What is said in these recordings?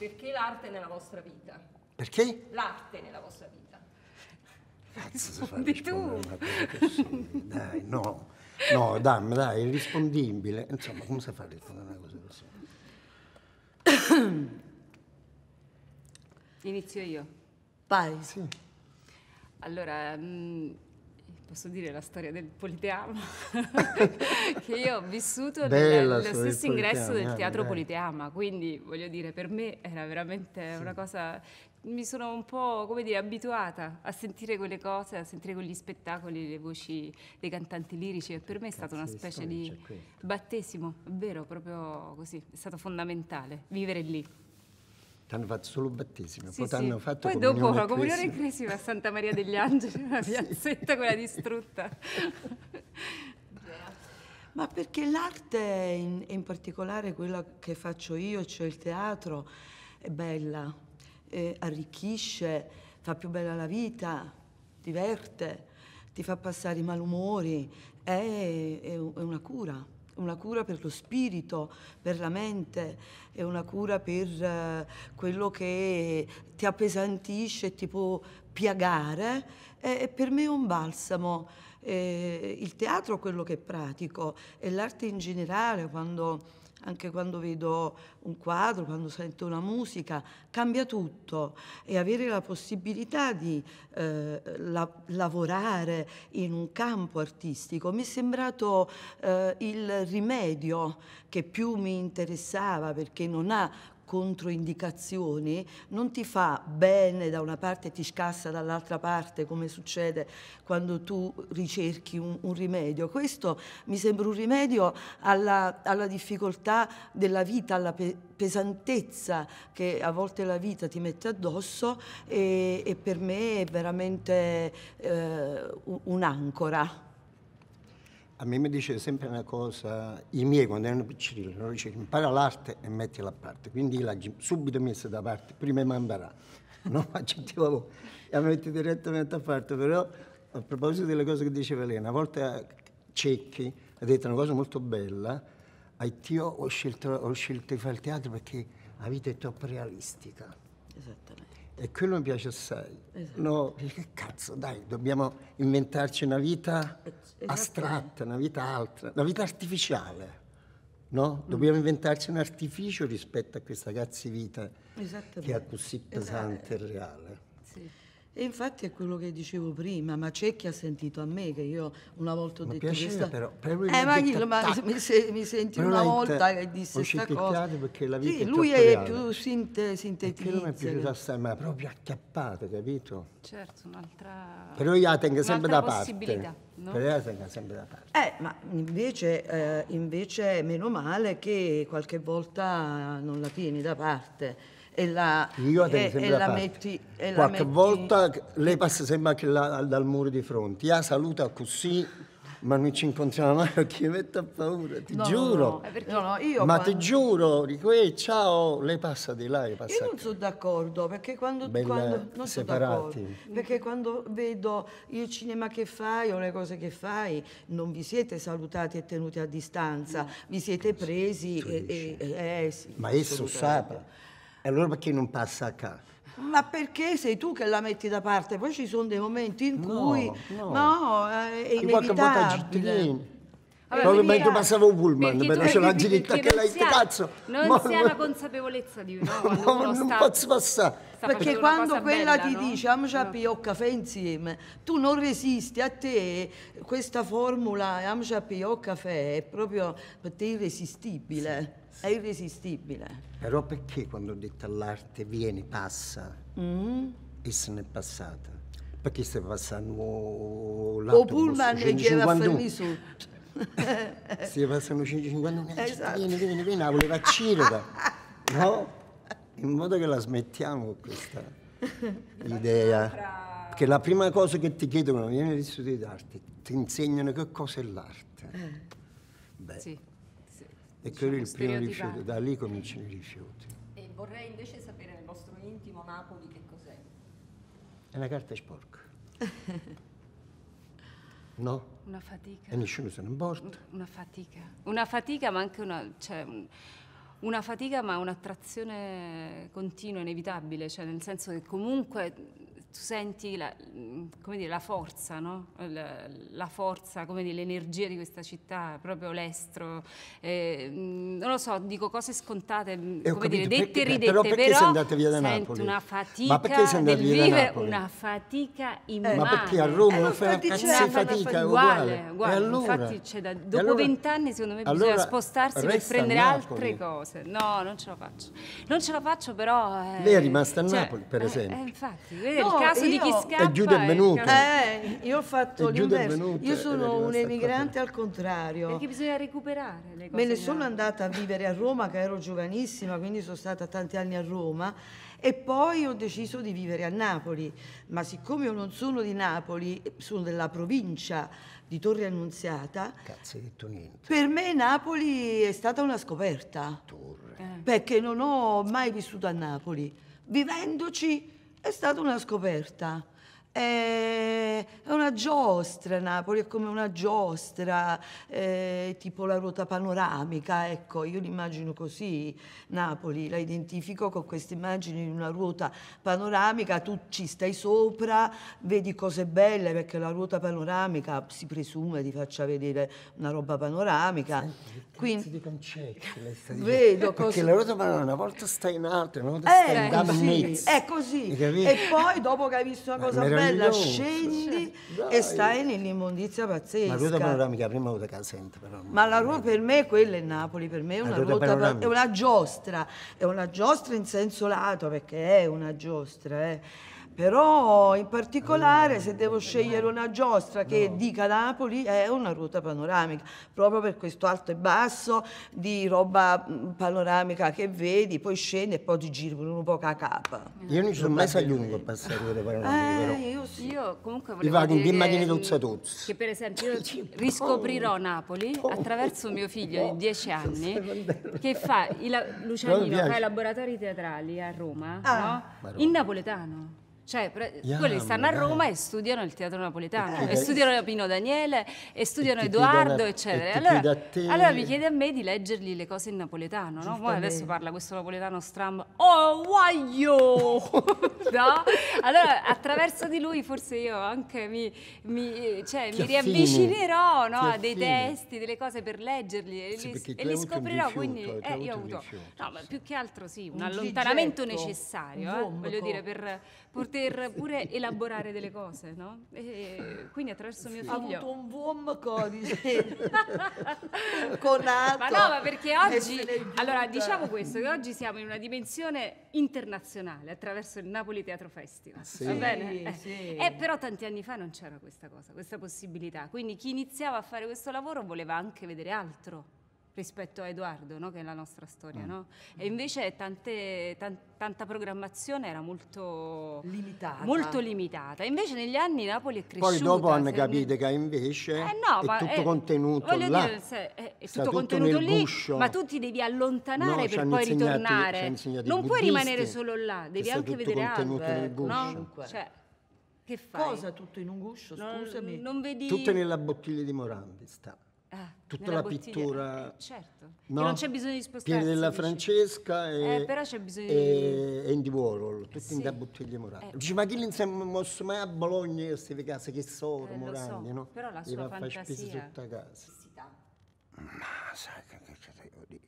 Perché l'arte nella vostra vita? Perché? L'arte nella vostra vita. Cazzo, Rispondi tu. Così. Dai, no, no, dammi, dai, è rispondibile. Insomma, come si fa a rispondere una cosa così? Inizio io. Vai. Sì. Allora, mh... Mm, posso dire la storia del Politeama, che io ho vissuto nello stesso ingresso del eh, teatro eh, Politeama, quindi voglio dire, per me era veramente sì. una cosa, mi sono un po', come dire, abituata a sentire quelle cose, a sentire quegli spettacoli, le voci dei cantanti lirici, e per me è stata una specie di questo. battesimo, vero, proprio così, è stato fondamentale vivere lì ti hanno fatto solo battesimo, sì, poi sì. hanno fatto Poi dopo la comunione in cresima a Santa Maria degli Angeli, una piazzetta quella distrutta. Ma perché l'arte, in, in, particolare quella che faccio io, cioè il teatro, è bella, eh, arricchisce, fa più bella la vita, diverte, ti fa passare i malumori, è, è, è una cura una cura per lo spirito, per la mente, è una cura per eh, quello che ti appesantisce, ti può piagare eh, e per me è un balsamo. Eh, il teatro è quello che pratico e l'arte in generale quando anche quando vedo un quadro, quando sento una musica, cambia tutto e avere la possibilità di eh, la, lavorare in un campo artistico mi è sembrato eh, il rimedio che più mi interessava perché non ha controindicazioni non ti fa bene da una parte e ti scassa dall'altra parte come succede quando tu ricerchi un, un, rimedio. Questo mi sembra un rimedio alla, alla difficoltà della vita, alla pe pesantezza che a volte la vita ti mette addosso e, e per me è veramente eh, un'ancora a me mi dice sempre una cosa, i miei quando erano piccini, loro dicevano impara l'arte e mettila a parte, quindi l'ho subito messa da parte, prima mi imparare, non accettavo e la metti direttamente a parte, però a proposito delle cose che diceva lei, una volta eh, Cecchi ha detto una cosa molto bella, Io ho scelto, ho scelto di fare il teatro perché la vita è troppo realistica. Esattamente e quello mi piace assai. Esatto. No, che cazzo, dai, dobbiamo inventarci una vita esatto. astratta, una vita altra, una vita artificiale. No? Dobbiamo mm. inventarci un artificio rispetto a questa cazzo vita che è così pesante e esatto. reale. Sì. E infatti è quello che dicevo prima, ma c'è chi ha sentito a me che io una volta ho ma detto questa... però, eh, però eh, ma, detto, ma mi, se, mi, senti una volta che disse questa cosa. perché la vita sì, è lui è più sinte, sintetizzato. Perché è più assai, ma proprio acchiappata, capito? Certo, un'altra Però io la tengo sempre da parte. No? Però io la tengo sempre da parte. Eh, ma invece, eh, invece meno male che qualche volta non la tieni da parte e la, Io ad e, la, metti... E Qualche metti... volta lei passa sembra che là, dal muro di fronte, la ah, saluta così ma non ci incontriamo mai perché mi mette a paura, ti no, giuro. No, eh, no. ma quando... ti giuro, di qui, ciao, lei passa di là, passa Io non sono d'accordo, perché quando... quando non separati. perché quando vedo il cinema che fai o le cose che fai, non vi siete salutati e tenuti a distanza, vi siete presi e... e, e eh, sì, ma esso sapra. E allora perché non passa a casa? Ma perché sei tu che la metti da parte? Poi ci sono dei momenti in cui... No, no eh, è inevitabile. Vabbè, Proprio mentre passavo un pullman, però c'è la giretta che l'hai cazzo. Non si ha la consapevolezza di no, ma, ma non posso passare perché quando quella bella, ti no? dice amici ah, a no. o caffè insieme, tu non resisti, a te questa formula amici ah, o caffè è proprio per te irresistibile. Sì, sì. È irresistibile. Però perché quando ho detto all'arte vieni, passa mm. e se n'è passata? Perché se passano l'autobus? O pullman che va a fermi sotto. si passano 550 anni, esatto. vieni, vieni, vieni, la ah, voleva a Circa, no? in modo che la smettiamo questa idea. Perché la prima cosa che ti chiedono viene di studi d'arte, ti insegnano che cosa è l'arte. Eh. Beh, sì, sì. E quello è il primo rifiuto, da lì cominciano i rifiuti. E vorrei invece sapere nel vostro intimo Napoli che cos'è. È una carta sporca. No? Una fatica. E nessuno se ne importa. Una fatica. Una fatica, ma anche una... Cioè, una fatica ma un'attrazione continua, inevitabile, cioè nel senso che comunque tu senti la, mm, dire, la forza, no? la, la, forza, come dire, l'energia di questa città, proprio l'estro. Eh, mm, non lo so, dico cose scontate, mm, eh, come dire, dette perché, ridette, però, perché però andate via da Napoli? una fatica Ma perché andate via vivere, da Napoli? una fatica immane. Ma perché a Roma eh, non fa una fatica uguale? uguale. Allora, infatti c'è da, dopo vent'anni allora, secondo me bisogna allora spostarsi per prendere altre cose. No, non ce la faccio. Non ce la faccio però... Eh, Lei è rimasta a cioè, Napoli, per eh, esempio. Eh, infatti, vedi no, caso io, di chi scappa. È Giuda Benvenuto. Eh, io ho fatto l'inverso. Cioè, io sono un emigrante al contrario. Perché bisogna recuperare le cose. Me ne sono andata a vivere a Roma, che ero giovanissima, quindi sono stata tanti anni a Roma. E poi ho deciso di vivere a Napoli, ma siccome io non sono di Napoli, sono della provincia di Torre Annunziata, per me Napoli è stata una scoperta. Torre. Eh. Perché non ho mai vissuto a Napoli. Vivendoci è stata una scoperta. Eh, è una giostra, Napoli è come una giostra, eh, tipo la ruota panoramica, ecco, io l'immagino così, Napoli, la identifico con queste immagini di una ruota panoramica, tu ci stai sopra, vedi cose belle perché la ruota panoramica si presume ti faccia vedere una roba panoramica. Senti, Quindi di concetti, Vedo perché cose... la ruota panoramica una volta stai in alto, una volta eh, stai in down sì, È così. E poi dopo che hai visto una cosa bella sorella scendi e stai nell'immondizia pazzesca. La ruota panoramica prima lo casa sempre. Ma la ruota per me quella è Napoli, per me è una ruota, ruota è una giostra, è una giostra in senso lato perché è una giostra. Eh però in particolare se devo scegliere una giostra che no. dica Napoli è una ruota panoramica, proprio per questo alto e basso di roba mm, panoramica che vedi, poi scendi e poi ti giri con un po' a cacapa. Io non ci sono mai sagliuto a eh. passare ruota panoramica Eh, io, sì. io comunque volevo Io vado in immagini tozza tozza. Che per esempio io riscoprirò Napoli attraverso mio figlio di dieci anni che fa, il, Lucianino fa i laboratori teatrali a Roma, ah. no? in napoletano. Cioè, yeah, quelli stanno a Roma e studiano il teatro napoletano, e, e studiano Pino Daniele, e studiano e Edoardo, la, eccetera. Allora, te... allora, mi chiede a me di leggergli le cose in napoletano, no? Poi adesso parla questo napoletano strambo, oh, guaglio! no? Allora, attraverso di lui forse io anche mi, mi, cioè, mi riavvicinerò no? a dei testi, delle cose per leggerli e sì, li, e li scoprirò. Rifiuto, quindi eh, io ho avuto, rifiuto, no, sì. più che altro sì, un, un allontanamento necessario, eh, voglio dire, per poter poter pure elaborare delle cose, no? E quindi attraverso mio figlio... Ha avuto un buon codice con atto. Ma no, ma perché oggi... Allora, diciamo questo, che oggi siamo in una dimensione internazionale attraverso il Napoli Teatro Festival, sì. va bene? Eh. Sì. Eh, però tanti anni fa non c'era questa cosa, questa possibilità, quindi chi iniziava a fare questo lavoro voleva anche vedere altro rispetto a Edoardo, no? che è la nostra storia. Mm. No? E invece tante, tan- tanta programmazione era molto limitata. molto limitata. Invece negli anni Napoli è cresciuta. Poi dopo hanno capito che invece eh no, è tutto è, eh, contenuto là. Dire, se, eh, è, è tutto contenuto lì, buscio. ma tu ti devi allontanare per poi ritornare. Non puoi rimanere solo là, devi anche vedere altro. Eh, no? Cioè, che fai? Cosa tutto in un guscio, scusami? Non, non vedi... Tutto nella bottiglia di Morandi sta. Ah, Tutta la pittura, eh, certo. no? non c'è bisogno di spostarsi. Pieri della dice. Francesca e, eh, però c'è bisogno e di... Andy Warhol, tutti sì. in da bottiglie Moragna. Eh. Dice, ma chi li insieme mosso mai a Bologna queste case che sono eh, Moragna, so. no? Però la sua fantasia. tutta casa. Ma sai che c'è devo dire?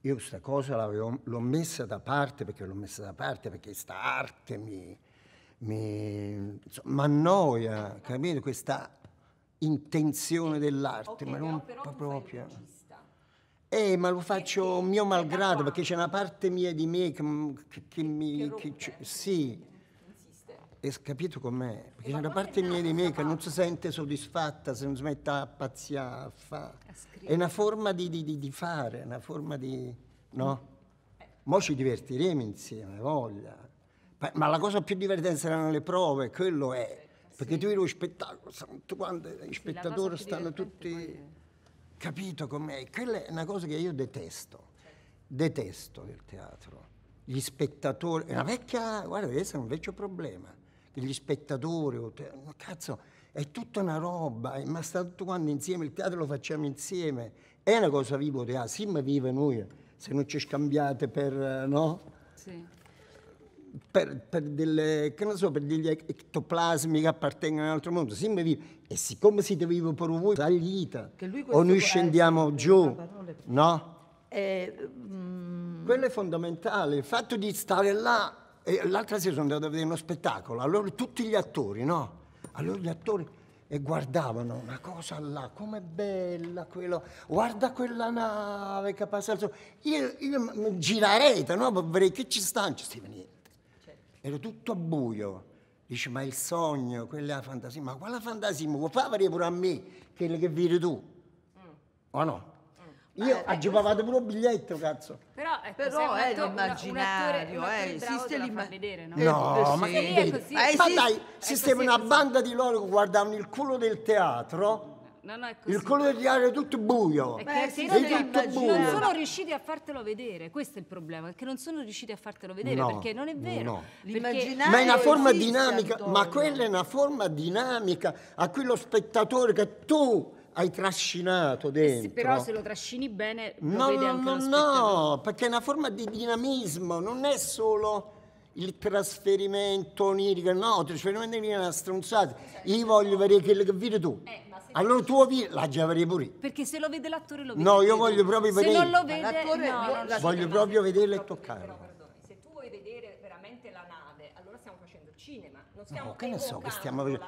Io questa cosa l'ho messa da parte perché l'ho messa da parte perché questa arte mi, mi annoia, capito? Questa intenzione dell'arte, okay, ma non proprio. Eh, ma lo faccio perché mio malgrado, perché c'è una parte mia di me che, che, che mi... Che che sì, e capito com'è? Perché c'è una parte mia di me che non si sente soddisfatta se non smette a pazziare, a È una forma di, di, di fare, una forma di... no? Eh. Mo ci divertiremo insieme, voglia. Ma la cosa più divertente saranno le prove, quello è perché tu vedi lo spettacolo, tutto quanto, gli sì, spettatori stanno tutti... Poi... Capito com'è? Quella è una cosa che io detesto, detesto il teatro. Gli spettatori, è una vecchia, guarda, questo è un vecchio problema, gli spettatori, cazzo, è tutta una roba, eh, ma sta tutto quanto insieme, il teatro lo facciamo insieme, è una cosa viva, teatro, ah, sì ma viva noi, eh. se non ci scambiate per, eh, no? Sì per, per, delle, so, per degli ectoplasmi che appartengono all'altro mondo, sembra vivo. E siccome siete vivi per voi, tagliita, o noi scendiamo è... giù, no? Eh, mm. Quello è fondamentale, il fatto di stare là, l'altra sera sono andato a vedere uno spettacolo, allora tutti gli attori, no? Allora gli attori e guardavano una cosa là, com'è bella quella, guarda quella nave che passa al sole. Io, io girarei, no? Vorrei che ci stanno, ci stai venendo. Era tutto a buio. Dice, ma il sogno, quella è la fantasia. Ma quale fantasia? Ma fa avere pure a me quello che vedi tu. Mm. O no? Mm. Io eh, aggevavate pure un biglietto, cazzo. Però, ecco, Però è atto- l'immaginario, un attore, un attore eh, esiste l'immaginario. No, no eh, eh, ma sì. che è così. Eh, ma dai, esiste una banda di loro che guardavano il culo del teatro No, è così. Il colore di aria è tutto buio. È, Beh, sì, è tutto buio. Non sono riusciti a fartelo vedere, questo è il problema, che non sono riusciti a fartelo vedere no, perché non è vero. No. Ma è una forma dinamica, Antonio. ma quella è una forma dinamica a quello spettatore che tu hai trascinato dentro. Eh sì, però se lo trascini bene, lo no, vede anche no, lo spettatore. No, perché è una forma di dinamismo, non è solo il trasferimento onirico, no, il trasferimento onirico è una stronzata. Io voglio vedere quello che vedi tu. Eh. Allora tu lo vedi, la già avrei pure. Perché se lo vede l'attore lo vede. No, io voglio proprio se vedere. Se non lo vede, l'attore, no, no, no, voglio proprio vederla e toccarlo. se tu vuoi vedere veramente la nave, allora stiamo facendo il cinema. Non stiamo no, che ne so che stiamo facendo.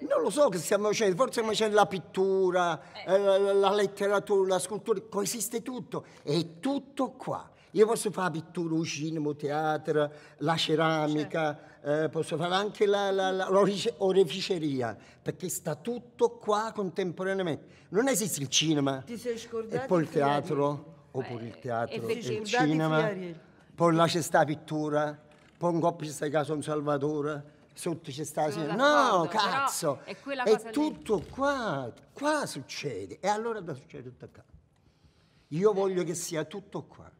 Non lo so che stiamo facendo, forse stiamo facendo la pittura, eh. eh la letteratura, la scultura, coesiste tutto, è tutto qua. Io posso fare pittura, cinema, teatro, la ceramica, certo. eh, posso fare anche la, la, la, l'oreficeria, perché sta tutto qua contemporaneamente. Non esiste il cinema e poi il teatro, oppure il eh, teatro e il cinema, poi là c'è sta pittura, poi un coppia c'è casa un Salvatore sotto c'è sta la no cazzo è, è tutto lì. qua qua succede e allora da succede tutto qua io voglio che sia tutto qua